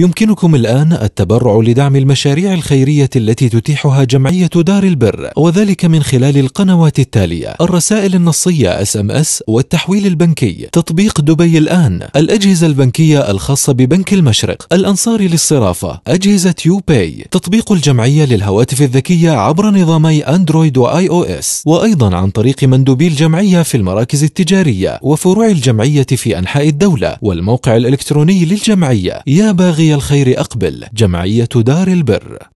يمكنكم الآن التبرع لدعم المشاريع الخيرية التي تتيحها جمعية دار البر وذلك من خلال القنوات التالية الرسائل النصية SMS والتحويل البنكي تطبيق دبي الآن الأجهزة البنكية الخاصة ببنك المشرق الأنصار للصرافة أجهزة يو باي تطبيق الجمعية للهواتف الذكية عبر نظامي أندرويد وآي أو إس وأيضا عن طريق مندوبي الجمعية في المراكز التجارية وفروع الجمعية في أنحاء الدولة والموقع الإلكتروني للجمعية يا باغي الخير أقبل جمعية دار البر